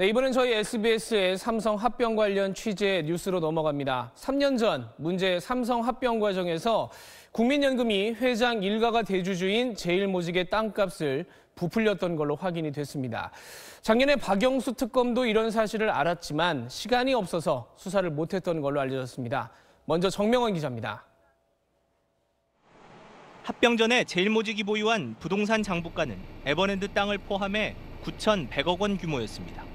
네, 이번엔 저희 SBS의 삼성 합병 관련 취재 뉴스로 넘어갑니다. 3년 전 문제 의 삼성 합병 과정에서 국민연금이 회장 일가가 대주주인 제일모직의 땅값을 부풀렸던 걸로 확인이 됐습니다. 작년에 박영수 특검도 이런 사실을 알았지만 시간이 없어서 수사를 못했던 걸로 알려졌습니다. 먼저 정명원 기자입니다. 합병 전에 제일모직이 보유한 부동산 장부가는 에버랜드 땅을 포함해 9,100억 원 규모였습니다.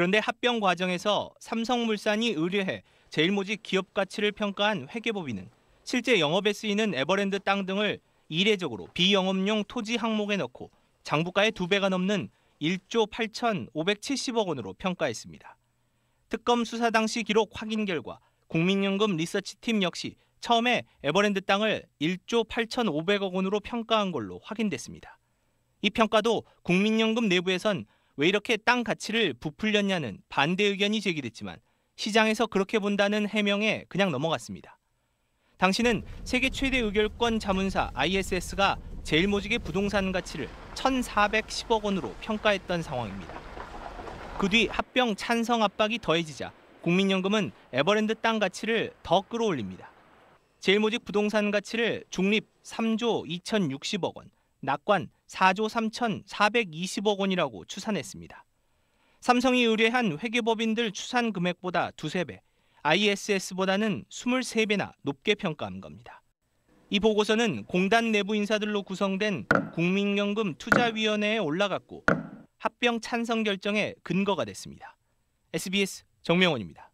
그런데 합병 과정에서 삼성물산이 의뢰해 제일모직 기업 가치를 평가한 회계법인은 실제 영업에 쓰이는 에버랜드 땅 등을 이례적으로 비영업용 토지 항목에 넣고 장부가의 두 배가 넘는 1조 8,570억 원으로 평가했습니다. 특검 수사 당시 기록 확인 결과 국민연금 리서치팀 역시 처음에 에버랜드 땅을 1조 8,500억 원으로 평가한 걸로 확인됐습니다. 이 평가도 국민연금 내부에선 왜 이렇게 땅 가치를 부풀렸냐는 반대 의견이 제기됐지만 시장에서 그렇게 본다는 해명에 그냥 넘어갔습니다. 당시는 세계 최대 의결권 자문사 ISS가 제일모직의 부동산 가치를 1,410억 원으로 평가했던 상황입니다. 그 뒤 합병 찬성 압박이 더해지자 국민연금은 에버랜드 땅 가치를 더 끌어올립니다. 제일모직 부동산 가치를 중립 3조 2,060억 원, 낙관 4조 3,420억 원이라고 추산했습니다. 삼성이 의뢰한 회계법인들 추산 금액보다 두세 배, ISS보다는 23배나 높게 평가한 겁니다. 이 보고서는 공단 내부 인사들로 구성된 국민연금 투자위원회에 올라갔고 합병 찬성 결정의 근거가 됐습니다. SBS 정명원입니다.